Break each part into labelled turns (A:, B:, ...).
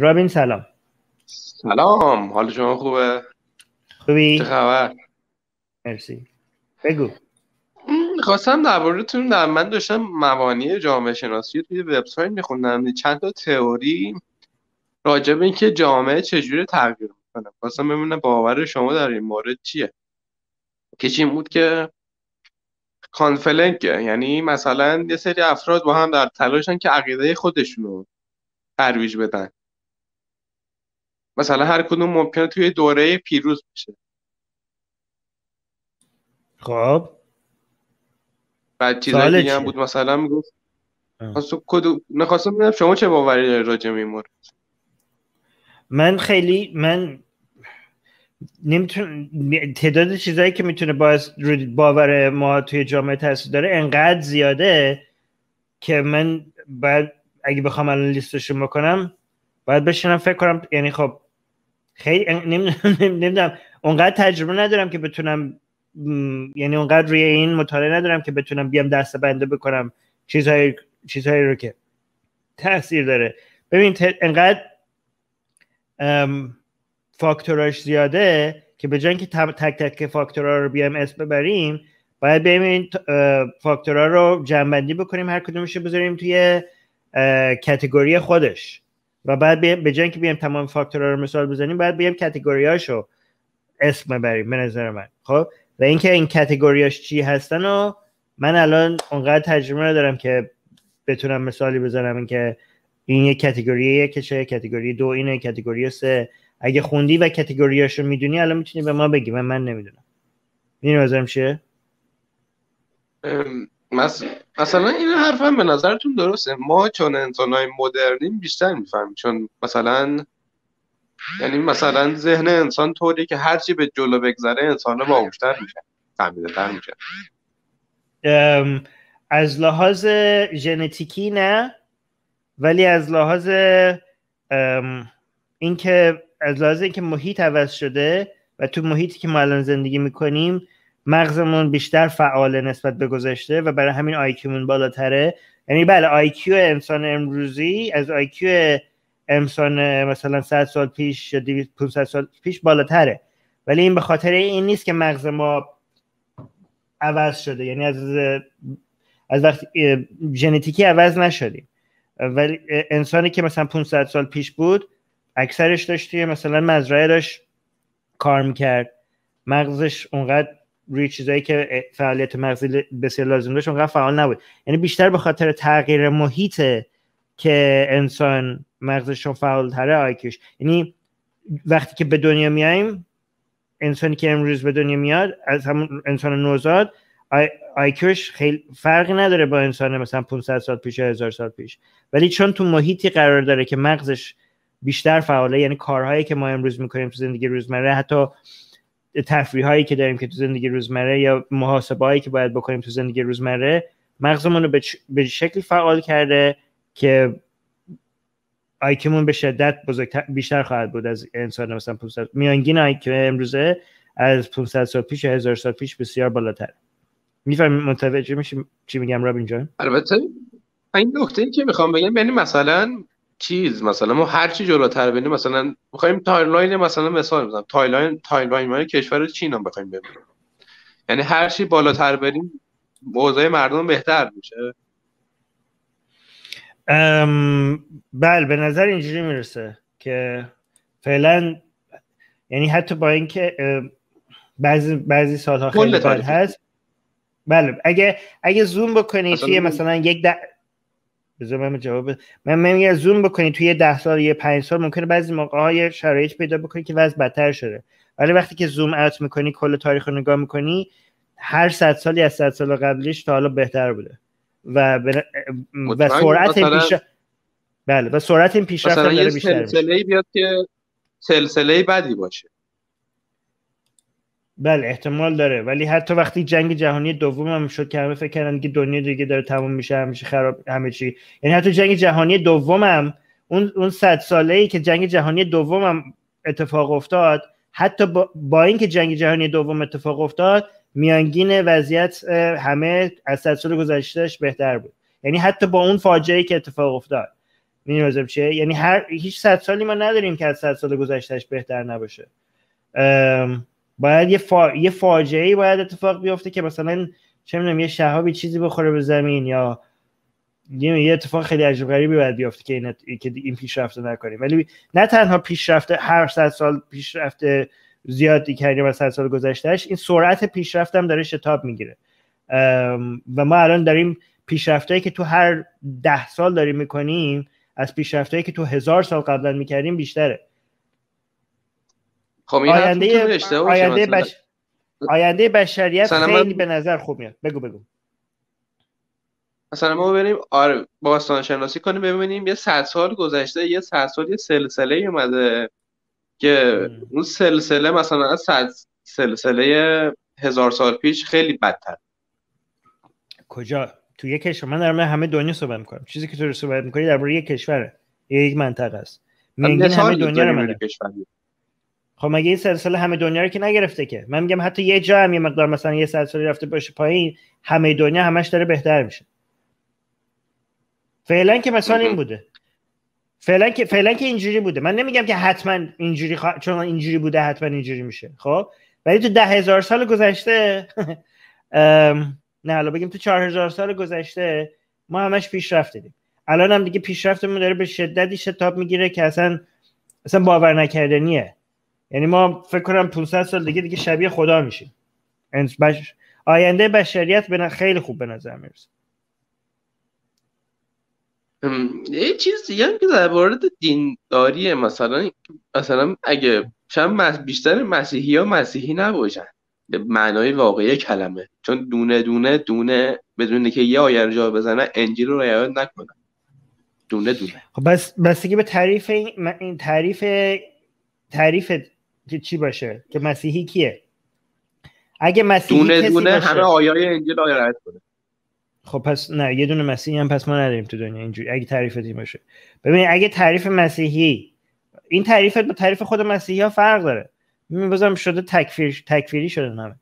A: رابین سلام
B: سلام حال شما خوبه خوبی چه خبر مرسی بگو خواستم دربارتون در من داشتم مبانی جامعه شناسی توی وبسایت میخوندم چند تا تئوری راجع به اینکه جامعه چجوری تغییر میکنه خواستم ببینم باور شما در این مورد چیه که این بود که کانفلنکه یعنی مثلا یه سری افراد با هم در تلاشن که عقیده خودشونو رو ترویج بدن مثلا هر کدوم ممکنه توی دوره پیروز بشه خب بعد چیزایی دیگه هم بود مثلا میگفت نخواستم ببینم شما چه باوری دارید راجع مورد
A: من خیلی من نمیتون... تعداد چیزهایی که میتونه باعث باور ما توی جامعه تاثیر داره انقدر زیاده که من بعد اگه بخوام الان لیستشون بکنم باید بشینم فکر کنم یعنی خب خیلی نمیدونم اونقدر تجربه ندارم که بتونم یعنی اونقدر روی این مطالعه ندارم که بتونم بیام دست بنده بکنم چیزهای چیزهایی رو که تاثیر داره ببین انقدر فاکتوراش زیاده که به جای که تک تک فاکتورا رو بیام اسم ببریم باید بیایم این فاکتورا رو بندی بکنیم هر کدومش رو بذاریم توی کتگوری خودش و بعد به جنگ که بیایم تمام فاکتورها رو مثال بزنیم باید بیایم رو اسم ببریم به نظر من خب و اینکه این کاتگوریاش چی هستن و من الان اونقدر تجربه ندارم که بتونم مثالی بزنم اینکه این یک کاتگوری کشه کاتگوری دو اینه کاتگوری سه اگه خوندی و کاتگوریاش رو میدونی الان میتونی به ما بگی من من نمیدونم میدونی وزرم چیه
B: مثلا این حرف هم به نظرتون درسته ما چون انسان های مدرنیم بیشتر میفهمیم چون مثلا یعنی مثلا ذهن انسان طوریه که هرچی به جلو بگذره انسان رو باوشتر میشه فهمیده
A: از لحاظ ژنتیکی نه ولی از لحاظ اینکه از لحاظ اینکه محیط عوض شده و تو محیطی که ما الان زندگی میکنیم مغزمون بیشتر فعال نسبت به گذشته و برای همین آیکیمون بالاتره یعنی بله آیکیو انسان امروزی از آیکیو امسان مثلا 100 سال پیش یا 500 سال پیش بالاتره ولی این به خاطر این نیست که مغز ما عوض شده یعنی از از وقت ژنتیکی عوض نشدیم ولی انسانی که مثلا 500 سال پیش بود اکثرش داشت مثلا مزرعه داشت کار میکرد مغزش اونقدر روی چیزایی که فعالیت مغزی بسیار لازم داشت اونقدر فعال نبود یعنی بیشتر به خاطر تغییر محیط که انسان مغزشون فعال تره آیکیوش یعنی وقتی که به دنیا میایم انسانی که امروز به دنیا میاد از همون انسان نوزاد آیکیوش خیلی فرقی نداره با انسان مثلا 500 سال پیش یا 1000 سال پیش ولی چون تو محیطی قرار داره که مغزش بیشتر فعاله یعنی کارهایی که ما امروز میکنیم تو زندگی روزمره حتی تفریح هایی که داریم که تو زندگی روزمره یا محاسبه هایی که باید بکنیم تو زندگی روزمره مغزمون رو به شکل فعال کرده که آیکمون به شدت بزرگتر بیشتر خواهد بود از انسان مثلا 500 میانگین آیکیو امروزه از 500 سال پیش و 1000 سال پیش بسیار بالاتر میفهمی متوجه میشی چی میگم رابین جان
B: البته این نکته ای که میخوام بگم یعنی مثلا چیز مثلا ما هر چی جلوتر بریم مثلا میخوایم تایملاین مثلا مثال بزنم تایملاین تایملاین کشور چین هم بخوایم ببینیم یعنی هر چی بالاتر بریم اوضاع مردم بهتر میشه
A: ام بله به نظر اینجوری میرسه که فعلا یعنی حتی با اینکه بعضی بعضی سالها خیلی هست بله اگه اگه زوم بکنید مثلا, مثلا یک بذار من جواب من من زوم بکنی توی 10 سال یه پنج سال ممکنه بعضی موقع های شرایط پیدا بکنی که وضع بدتر شده ولی وقتی که زوم اوت میکنی کل تاریخ رو نگاه میکنی هر صد سال از صد سال قبلیش تا حالا بهتر بوده و و سرعت این پیش بله و سرعت این پیشرفت داره بیشتر
B: میشه بیاد که سلسله بدی باشه
A: بله احتمال داره ولی حتی وقتی جنگ جهانی دوم هم شد که همه فکر کردن که دنیا دیگه داره تموم میشه همیشه خراب همه چی یعنی حتی جنگ جهانی دوم هم اون اون صد ساله ای که جنگ جهانی دوم هم اتفاق افتاد حتی با, با اینکه جنگ جهانی دوم اتفاق افتاد میانگین وضعیت همه از صد سال گذشتهش بهتر بود یعنی حتی با اون فاجعه که اتفاق افتاد یعنی هر هیچ صد سالی ما نداریم که از صد سال گذشتهش بهتر نباشه باید یه, فا... یه ای باید اتفاق بیفته که مثلا چه میدونم یه شهابی چیزی بخوره به زمین یا یه اتفاق خیلی عجیب غریبی باید بیفته که این که این پیشرفت نکنیم ولی نه تنها پیشرفت هر صد سال پیشرفت زیادی کردیم از صد سال گذشتهش این سرعت پیشرفت هم داره شتاب میگیره و ما الان داریم پیشرفتهایی که تو هر ده سال داریم میکنیم از پیشرفتهایی که تو هزار سال قبلا میکردیم بیشتره خب این آینده آینده, آینده بشریت خیلی به نظر خوب میاد بگو بگو
B: مثلا ما بریم آره باستان شناسی کنیم ببینیم یه صد سال گذشته یه صد سال یه سلسله اومده که اون سلسله مثلا از سلسله هزار سال پیش خیلی بدتر
A: کجا تو یک کشور من در همه دنیا صحبت میکنم چیزی که تو صحبت میکنی درباره یک کشوره یک منطقه است میگن همه دنیا رو خب مگه این سلسله همه دنیا رو که نگرفته که من میگم حتی یه جا هم یه مقدار مثلا یه سلسله رفته باشه پایین همه دنیا همش داره بهتر میشه فعلا که مثلا این بوده فعلا که فعلا که اینجوری بوده من نمیگم که حتما اینجوری خوا... چون اینجوری بوده حتما اینجوری میشه خب ولی تو ده هزار سال گذشته نه حالا بگیم تو چهار هزار سال گذشته ما همش پیشرفت دیدیم الان هم دیگه پیشرفتمون داره به شدتی شتاب میگیره که اصلا اصلا باور نکردنیه یعنی ما فکر کنم 500 سال دیگه دیگه شبیه خدا میشیم یعنی بش... آینده بشریت به خیلی خوب به نظر میرسه
B: یه چیز دیگه هم که در مورد دینداریه مثلا مثلا اگه چند بیشتر مسیحی ها مسیحی نباشن به معنای واقعی کلمه چون دونه دونه دونه بدون که یه آیه رو جا بزنه انجیل رو رعایت نکنه دونه دونه
A: خب بس به تعریف این تعریف تعریف که چی باشه که مسیحی کیه اگه مسیحی دونه کسی دونه باشه همه آیای
B: انجیل رد کنه
A: خب پس نه یه دونه مسیحی هم پس ما نداریم تو دنیا اینجوری اگه تعریف این باشه ببین اگه تعریف مسیحی این تعریف با تعریف خود مسیحی ها فرق داره ببین بازم شده تکفیر تکفیری شده نه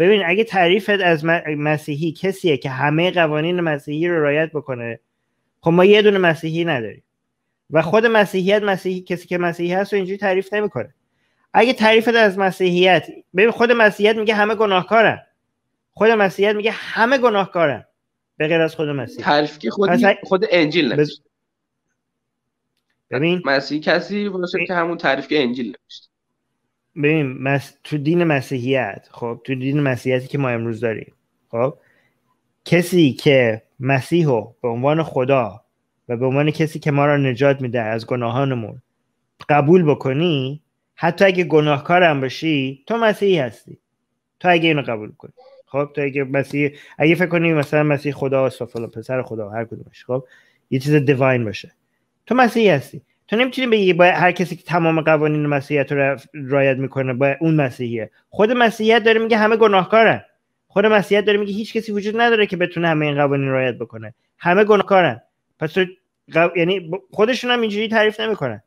A: ببین اگه تعریفت از مسیحی کسیه که همه قوانین مسیحی رو رعایت بکنه خب ما یه دونه مسیحی نداریم و خود مسیحیت مسیحی کسی که مسیحی هست و اینجوری تعریف نمیکنه اگه تعریفت از مسیحیت ببین خود مسیحیت میگه همه گناهکارن خود مسیحیت میگه همه گناهکارن به غیر از خود مسیح تعریف که خود انجیل نمیشه ببین مسیح کسی باشه که همون تعریف که انجیل نمیشه ببین مس... تو دین مسیحیت خب تو دین مسیحیتی که ما امروز داریم خب کسی که مسیح رو به عنوان خدا و به عنوان کسی که ما را نجات میده از گناهانمون قبول بکنی حتی اگه گناهکارم باشی تو مسیحی هستی تو اگه اینو قبول کنی خب تو اگه مسیح اگه فکر کنی مثلا مسیح خدا است فلان پسر خدا هر کدومش خب یه چیز دیواین باشه تو مسیحی هستی تو نمیتونی بگی با هر کسی که تمام قوانین مسیحیت رو رعایت میکنه با اون مسیحیه خود مسیحیت داره میگه همه گناهکارن خود مسیحیت داره میگه هیچ کسی وجود نداره که بتونه همه این قوانین رعایت بکنه همه گناهکارن پس قو... یعنی خودشون هم اینجوری تعریف نمیکنن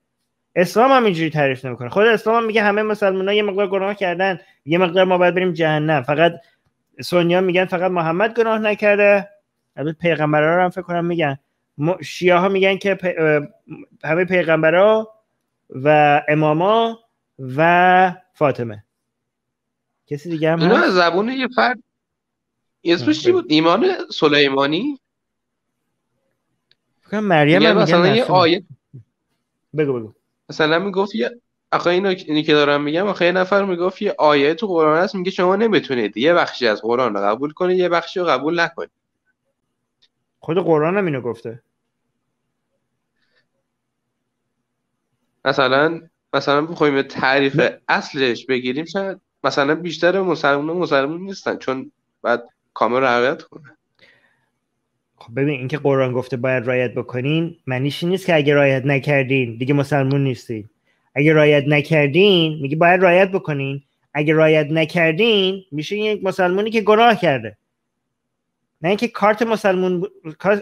A: اسلام هم اینجوری تعریف نمیکنه خود اسلام هم میگه همه مسلمان ها یه مقدار گناه کردن یه مقدار ما باید بریم جهنم فقط سونیا میگن فقط محمد گناه نکرده البته پیغمبرا رو هم فکر کنم میگن شیعه ها میگن که همه پیغمبرا و اماما و فاطمه کسی دیگه هم اینا
B: زبون یه فرد اسمش چی بود ایمان سلیمانی
A: فکر مریم هم مثلا یه آیه بگو بگو
B: مثلا میگفت یه آخه اینو اینی که دارم میگم آخه یه نفر میگفت یه آیه تو قرآن هست میگه شما نمیتونید یه بخشی از قرآن رو قبول کنید یه بخشی رو قبول نکنید
A: خود قرآن هم اینو گفته
B: مثلا مثلا بخویم تعریف اصلش بگیریم شاید مثلا بیشتر مسلمان مسلمان نیستن چون بعد کامل رعایت کنه
A: خب ببین اینکه قرآن گفته باید رایت بکنین معنیش نیست که اگه رایت نکردین دیگه مسلمون نیستین اگه رایت نکردین میگه باید رایت بکنین اگه رایت نکردین میشه یک مسلمونی که گناه کرده نه اینکه کارت مسلمون ب...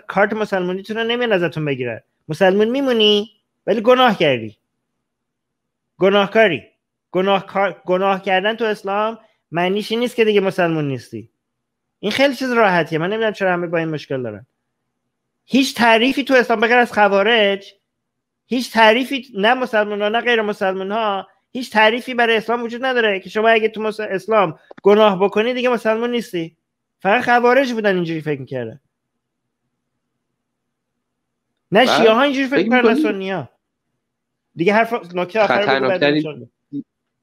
A: کارت مسلمونیتون رو نمیان ازتون بگیره مسلمون میمونی ولی گناه کردی گناهکاری گناه, گناه کردن تو اسلام معنیش نیست که دیگه مسلمون نیستی این خیلی چیز راحتیه من نمیدونم چرا همه با این مشکل دارن هیچ تعریفی تو اسلام بگر از خوارج هیچ تعریفی نه مسلمان ها نه غیر مسلمان ها هیچ تعریفی برای اسلام وجود نداره که شما اگه تو اسلام گناه بکنی دیگه مسلمان نیستی فقط خوارج بودن اینجوری فکر میکردن نه شیعه ها اینجوری فکر میکردن سنی ها دیگه حرف نکته آخر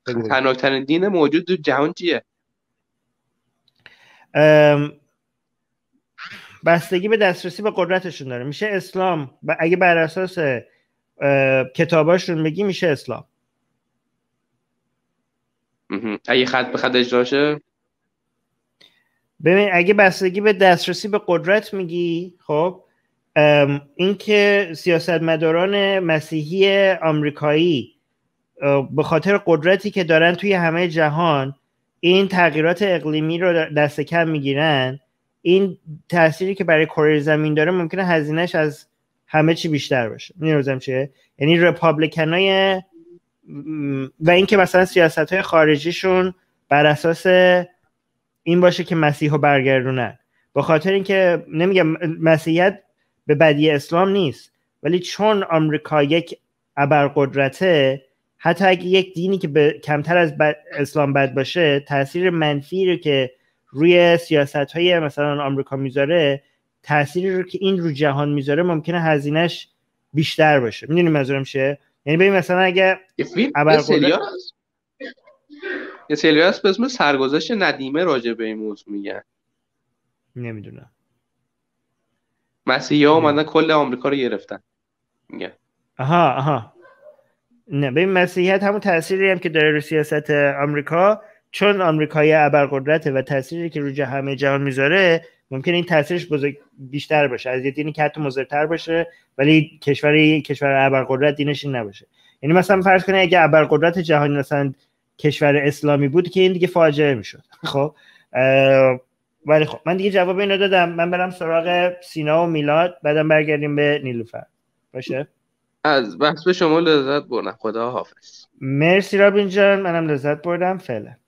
B: خطرناکترین دین موجود تو جهان چیه
A: بستگی به دسترسی به قدرتشون داره میشه اسلام اگه بر اساس کتاباشون بگی میشه اسلام
B: اگه خط به خط اجراشه
A: ببین اگه بستگی به دسترسی به قدرت میگی خب اینکه سیاستمداران مسیحی آمریکایی به خاطر قدرتی که دارن توی همه جهان این تغییرات اقلیمی رو دست کم میگیرن این تأثیری که برای کره زمین داره ممکنه هزینهش از همه چی بیشتر باشه میدونم چیه یعنی های و اینکه مثلا سیاست های خارجیشون بر اساس این باشه که مسیح رو برگردونن با خاطر اینکه نمیگم مسیحیت به بدی اسلام نیست ولی چون آمریکا یک ابرقدرته حتی اگه یک دینی که به کمتر از اسلام بد باشه تاثیر منفی رو که روی سیاست های مثلا آمریکا میذاره تاثیر رو که این رو جهان میذاره ممکنه هزینش بیشتر باشه میدونی منظورم چه یعنی ببین مثلا اگه یه
B: یا هست به اسم سرگذشت ندیمه راجع به این موضوع میگن نمیدونم مسیحی ها اومدن کل آمریکا رو گرفتن میگن
A: آها آها نه ببین مسیحیت همون تأثیری هم که داره رو سیاست آمریکا چون آمریکایی ابرقدرته و تأثیری که رو همه جهان میذاره ممکن این تاثیرش بزرگ بیشتر باشه از یه دینی که حتی مضرتر باشه ولی کشوری کشور ابرقدرت دینش این نباشه یعنی مثلا فرض کنید اگه ابرقدرت جهانی مثلا کشور اسلامی بود که این دیگه فاجعه میشد خب ولی خب من دیگه جواب اینو دادم من برم سراغ سینا و میلاد بعدم برگردیم به نیلوفر باشه
B: از بحث به شما لذت بردم خدا حافظ
A: مرسی رابین جان منم لذت بردم فعلا